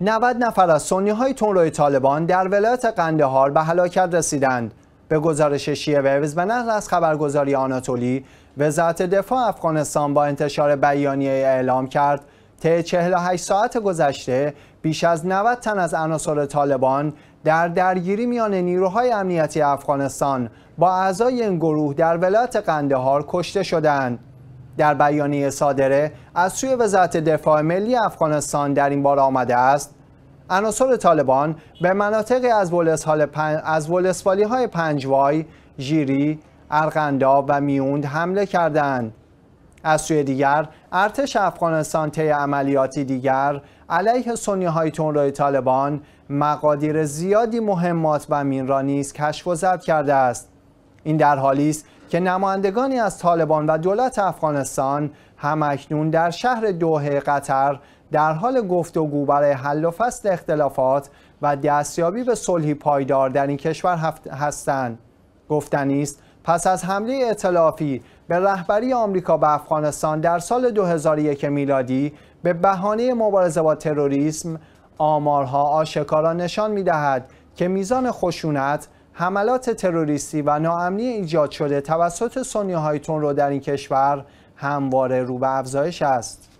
90 نفر از سنی های طالبان در ولایت قندهار به هلاکت رسیدند به گزارش شیعه ویوز و نقل از خبرگزاری آناتولی وزارت دفاع افغانستان با انتشار بیانیه اعلام کرد طی 48 ساعت گذشته بیش از 90 تن از عناصر طالبان در درگیری میان نیروهای امنیتی افغانستان با اعضای این گروه در ولایت قندهار کشته شدند در بیانیه صادره از سوی وزارت دفاع ملی افغانستان در این بار آمده است عناصر طالبان به مناطقی از ولسوالی پن... از های پنجوای، جیری، ارغنداب و میوند حمله کردند. از سوی دیگر ارتش افغانستان طی عملیاتی دیگر علیه سنی های طالبان مقادیر زیادی مهمات و را نیز کشف و ضبط کرده است این در حالی است که نمایندگانی از طالبان و دولت افغانستان همکنون در شهر دوحه قطر در حال گفتگو برای حل و فصل اختلافات و دستیابی به صلحی پایدار در این کشور هستند گفتنی است پس از حمله اطلافی به رهبری آمریکا به افغانستان در سال 2001 میلادی به بهانه مبارزه با تروریسم آمارها آشکارا نشان میدهد که میزان خشونت حملات تروریستی و ناامنی ایجاد شده توسط سنی هایتون رو در این کشور همواره رو به افزایش است.